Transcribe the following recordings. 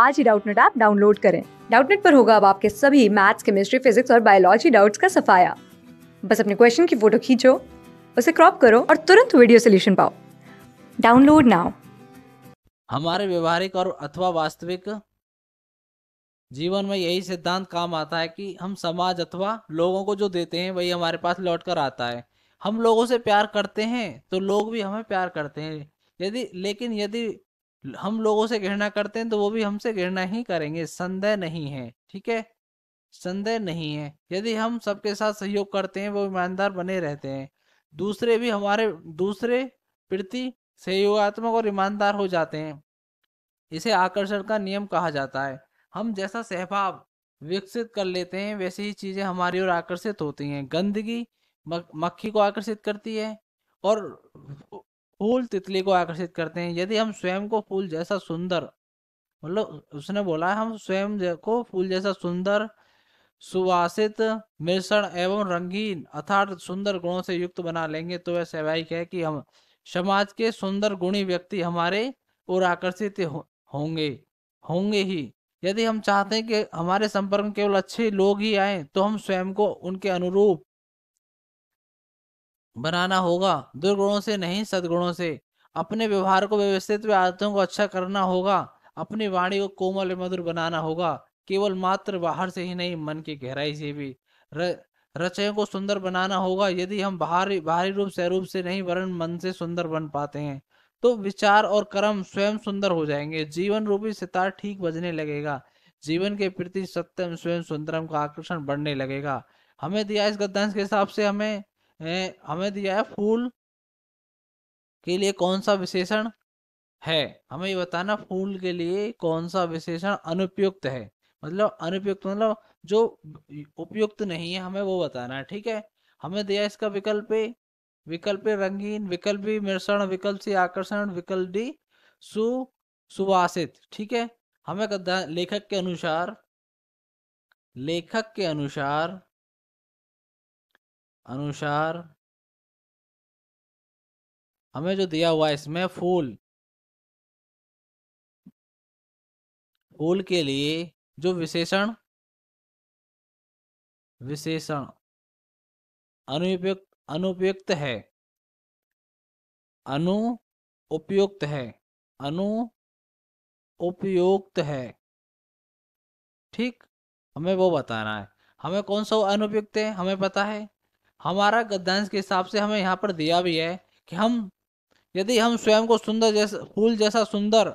आज ही Doubtnut app download करें डाउटनेट पर होगा अब आपके सभी मैथ्स केमिस्ट्री फिजिक्स और बायोलॉजी डाउट्स का सफाया बस अपने क्वेश्चन की फोटो खींचो उसे क्रॉप करो और तुरंत वीडियो सोल्यूशन पाओ डाउनलोड नाउ हमारे व्यवहारिक और अथवा वास्तविक जीवन में यही सिद्धांत काम आता है कि हम समाज अथवा लोगों को जो देते हैं वही हमारे पास लौट कर आता है हम लोगों से प्यार करते हैं तो लोग भी हमें प्यार करते हैं यदि लेकिन यदि हम लोगों से घृणा करते हैं तो वो भी हमसे घृणा ही करेंगे संदेह नहीं है ठीक है संदेह नहीं है यदि हम सबके साथ सहयोग करते हैं वो ईमानदार बने रहते हैं दूसरे भी हमारे दूसरे प्रति सहयोगात्मक और ईमानदार हो जाते हैं इसे आकर्षण का नियम कहा जाता है हम जैसा सहभाव विकसित कर लेते हैं वैसे ही चीज़ें हमारी ओर आकर्षित होती हैं गंदगी मक्खी को आकर्षित करती है और फूल तितली को आकर्षित करते हैं यदि हम स्वयं को फूल जैसा सुंदर मतलब उसने बोला हम स्वयं को फूल जैसा सुंदर सुवासित मिश्रण एवं रंगीन अर्थात सुंदर गुणों से युक्त बना लेंगे तो वह स्वाभाविक है कि हम समाज के सुंदर गुणी व्यक्ति हमारे और आकर्षित हो, होंगे होंगे ही यदि हम चाहते हैं कि हमारे संपर्क में केवल अच्छे लोग ही आए तो हम स्वयं को उनके अनुरूप बनाना होगा दुर्गुणों से नहीं सदगुणों से अपने व्यवहार को व्यवस्थित व आदतों को अच्छा करना होगा अपनी वाणी को कोमल मधुर बनाना होगा केवल मात्र बाहर से ही नहीं मन की गहराई से भी र, रचयों को सुंदर बनाना होगा यदि हम बाहरी बाहरी रूप से रूप से नहीं वरण मन से सुंदर बन पाते हैं तो विचार और कर्म स्वयं सुंदर हो जाएंगे जीवन रूपी सितार ठीक बजने लगेगा जीवन के प्रति सत्यम स्वयं सुंदरम का आकर्षण बढ़ने लगेगा हमें दिया इस गद्यांश के हिसाब से हमें है हमें दिया है फूल के लिए कौन सा विशेषण है हमें ये बताना फूल के लिए कौन सा विशेषण अनुपयुक्त है मतलब अनुपयुक्त मतलब जो उपयुक्त नहीं है हमें वो बताना है ठीक है हमें दिया इसका विकल्प विकल्प रंगीन विकल्प मिश्रण विकल्प सी आकर्षण विकल्प डी सु सुवासित ठीक है हमें लेखक के अनुसार लेखक के अनुसार अनुसार हमें जो दिया हुआ है इसमें फूल फूल के लिए जो विशेषण विशेषण अनुपयुक्त अनुपयुक्त है अनु उपयुक्त है अनु उपयुक्त है ठीक हमें वो बताना है हमें कौन सा अनुपयुक्त है हमें पता है हमारा गद्यांश के हिसाब से हमें यहाँ पर दिया भी है कि हम यदि हम स्वयं को सुंदर जैसा फूल जैसा सुंदर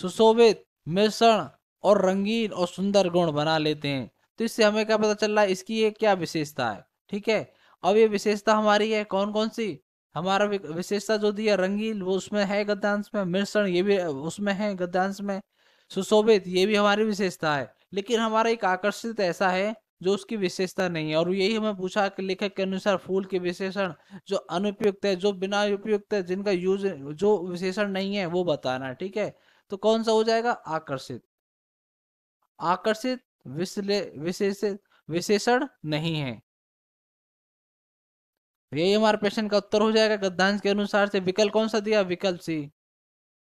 सुशोभित मिश्रण और रंगीन और सुंदर गुण बना लेते हैं तो इससे हमें क्या पता चल रहा है इसकी ये क्या विशेषता है ठीक है अब ये विशेषता हमारी है कौन कौन सी हमारा विशेषता जो दी है रंगीन वो उसमें है गद्यांश में मिश्रण ये भी उसमें है गद्यांश में सुशोभित ये भी हमारी विशेषता है लेकिन हमारा एक आकर्षित ऐसा है जो उसकी विशेषता नहीं है और यही हमें पूछा कि लेखक के अनुसार फूल के विशेषण जो अनुपयुक्त है जो बिना उपयुक्त है जिनका यूज जो विशेषण नहीं है वो बताना ठीक है तो कौन सा हो जाएगा आकर्षित आकर्षित विशेषण नहीं है यही हमारे प्रश्न का उत्तर हो जाएगा गद्दांश के अनुसार से विकल्प कौन सा दिया विकल्प सी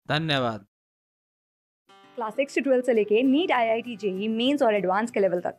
धन्यवाद क्लास सिक्स से लेके NEET I I T JEE mains और एडवांस के लेवल तक